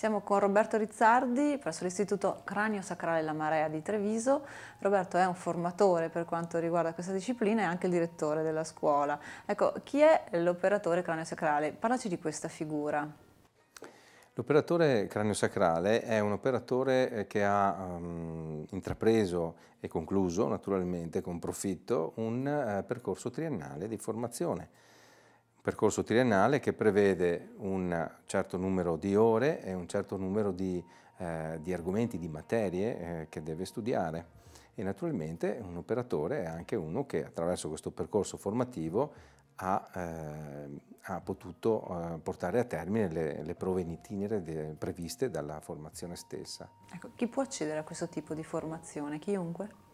Siamo con Roberto Rizzardi presso l'Istituto Cranio Sacrale La Marea di Treviso. Roberto è un formatore per quanto riguarda questa disciplina e anche il direttore della scuola. Ecco, chi è l'operatore cranio sacrale? Parlaci di questa figura. L'operatore cranio sacrale è un operatore eh, che ha um, intrapreso e concluso, naturalmente con profitto, un uh, percorso triennale di formazione percorso triennale che prevede un certo numero di ore e un certo numero di, eh, di argomenti, di materie eh, che deve studiare. E naturalmente un operatore è anche uno che attraverso questo percorso formativo ha, eh, ha potuto eh, portare a termine le, le prove in itinere de, previste dalla formazione stessa. Ecco, chi può accedere a questo tipo di formazione? Chiunque?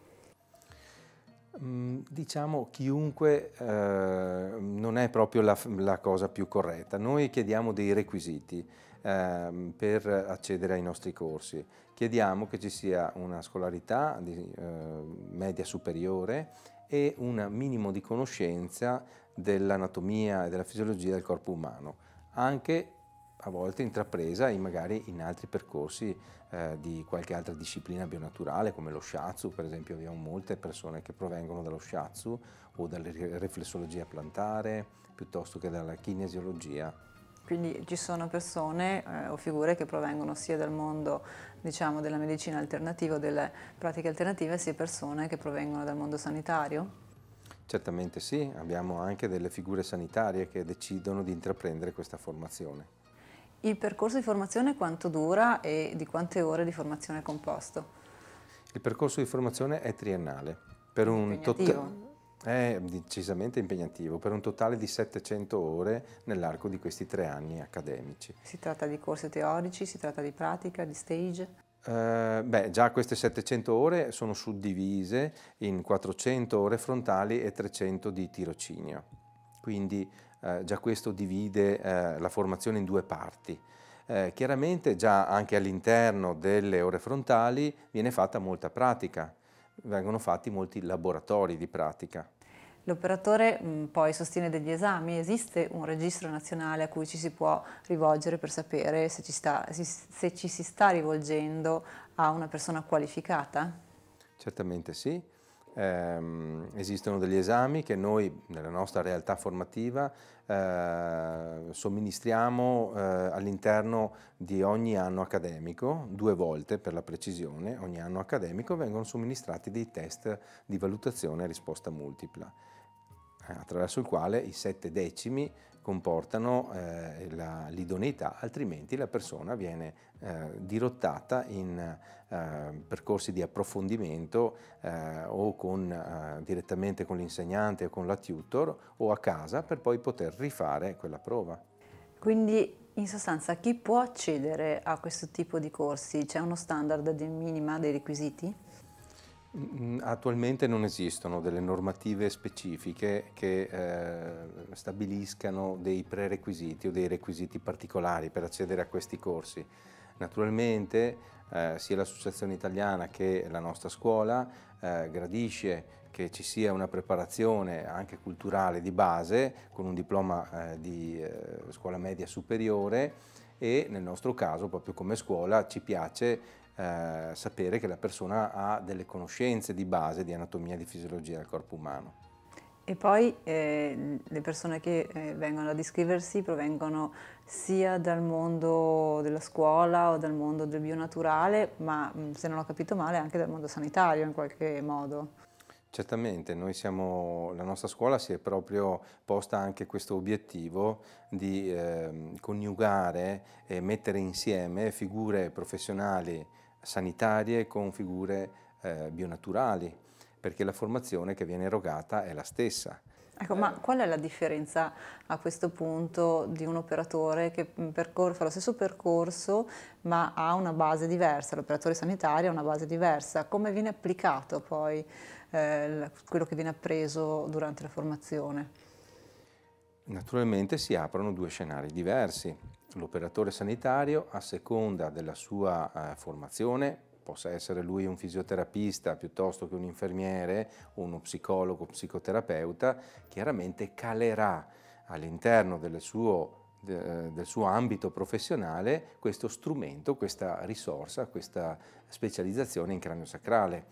Mm, diciamo chiunque eh, non è proprio la, la, cosa più corretta. Noi chiediamo dei requisiti eh, per accedere ai nostri corsi. Chiediamo che ci sia una scolarità di, eh, media superiore e un minimo di conoscenza dell'anatomia e della fisiologia del corpo umano, anche a volte intrapresa in magari in altri percorsi eh, di qualche altra disciplina bionaturale come lo shiatsu, per esempio abbiamo molte persone che provengono dallo shiatsu o dalla riflessologia plantare piuttosto che dalla kinesiologia. Quindi ci sono persone eh, o figure che provengono sia dal mondo diciamo, della medicina alternativa o delle pratiche alternative, sia persone che provengono dal mondo sanitario? Certamente sì, abbiamo anche delle figure sanitarie che decidono di intraprendere questa formazione. Il percorso di formazione quanto dura e di quante ore di formazione è composto? Il percorso di formazione è triennale, per un è decisamente impegnativo, per un totale di 700 ore nell'arco di questi tre anni accademici. Si tratta di corsi teorici, si tratta di pratica, di stage? Uh, beh, già queste 700 ore sono suddivise in 400 ore frontali e 300 di tirocinio. Quindi eh, già questo divide eh, la formazione in due parti. Eh, chiaramente già anche all'interno delle ore frontali viene fatta molta pratica, vengono fatti molti laboratori di pratica. L'operatore mm, poi sostiene degli esami, esiste un registro nazionale a cui ci si può rivolgere per sapere se ci, sta, se ci si sta rivolgendo a una persona qualificata? Certamente sì, ehm, esistono degli esami che noi nella nostra realtà formativa eh, somministriamo eh, all'interno di ogni anno accademico, due volte per la precisione, ogni anno accademico vengono somministrati dei test di valutazione a risposta multipla attraverso il quale i sette decimi comportano eh, la, l'idoneità, altrimenti la persona viene eh, dirottata in eh, percorsi di approfondimento eh, o con, eh, direttamente con l'insegnante o con la tutor o a casa per poi poter rifare quella prova. Quindi in sostanza chi può accedere a questo tipo di corsi? C'è uno standard minima dei requisiti? Mm, attualmente non esistono delle normative specifiche che eh, stabiliscano dei prerequisiti o dei requisiti particolari per accedere a questi corsi. Naturalmente eh, sia l'Associazione Italiana che la nostra scuola eh, gradisce che ci sia una preparazione anche culturale di base con un diploma eh, di eh, scuola media superiore e nel nostro caso proprio come scuola ci piace eh, sapere che la persona ha delle conoscenze di base di anatomia e di fisiologia del corpo umano. E poi eh, le persone che eh, vengono ad iscriversi provengono sia dal mondo della scuola o dal mondo del bionaturale, ma mm, se non ho capito male anche dal mondo sanitario in qualche modo. Certamente, siamo, la nostra scuola si è proprio posta anche questo obiettivo di eh, coniugare e mettere insieme figure professionali sanitarie con figure eh, bionaturali, perché la formazione che viene erogata è la stessa. Ecco, ma qual è la differenza a questo punto di un operatore che mm, fa lo stesso percorso ma ha una base diversa, l'operatore sanitario ha una base diversa, come viene applicato poi eh, quello che viene appreso durante la formazione? naturalmente si aprono due scenari diversi. L'operatore sanitario, a seconda della sua eh, formazione, possa essere lui un fisioterapista piuttosto che un infermiere, uno psicologo, psicoterapeuta, chiaramente calerà all'interno del eh, del suo ambito professionale questo strumento, questa risorsa, questa specializzazione in cranio sacrale.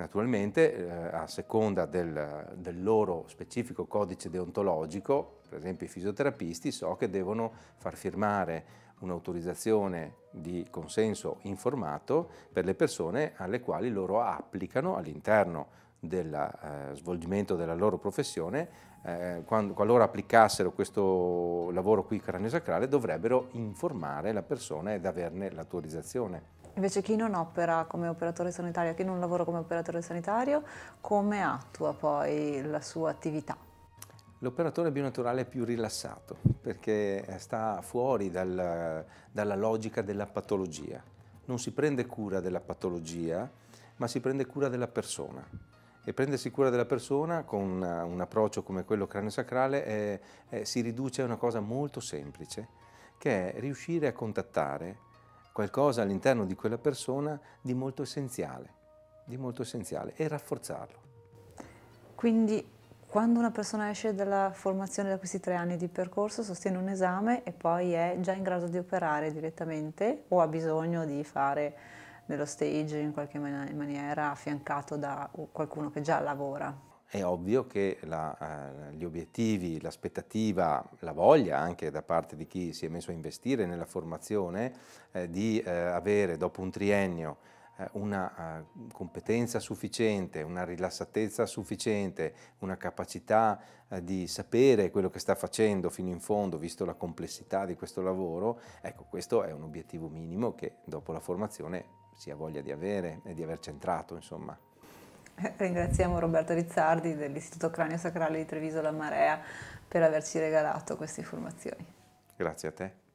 Naturalmente, eh, a seconda del, del, loro specifico codice deontologico, per esempio i fisioterapisti, so che devono far firmare un'autorizzazione di consenso informato per le persone alle quali loro applicano all'interno del eh, svolgimento della loro professione, eh, quando, qualora applicassero questo lavoro qui cranio sacrale, dovrebbero informare la persona ed averne l'autorizzazione. Invece chi non opera come operatore sanitario, chi non lavora come operatore sanitario, come attua poi la sua attività? L'operatore bionaturale è più rilassato perché sta fuori dal, dalla logica della patologia. Non si prende cura della patologia, ma si prende cura della persona. E prendersi cura della persona con un approccio come quello craniosacrale è, è, si riduce a una cosa molto semplice, che è riuscire a contattare qualcosa all'interno di quella persona di molto essenziale, di molto essenziale e rafforzarlo. Quindi quando una persona esce dalla formazione da questi tre anni di percorso, sostiene un esame e poi è già in grado di operare direttamente o ha bisogno di fare nello stage in qualche maniera affiancato da qualcuno che già lavora? è ovvio che la, eh, gli obiettivi, l'aspettativa, la voglia anche da parte di chi si è messo a investire nella formazione eh, di eh, avere dopo un triennio eh, una eh, competenza sufficiente, una rilassatezza sufficiente, una capacità eh, di sapere quello che sta facendo fino in fondo, visto la complessità di questo lavoro, ecco questo è un obiettivo minimo che dopo la formazione si ha voglia di avere e di aver centrato insomma. Eh, ringraziamo Roberto Rizzardi dell'Istituto Cranio Sacrale di Treviso La Marea per averci regalato queste informazioni. Grazie a te.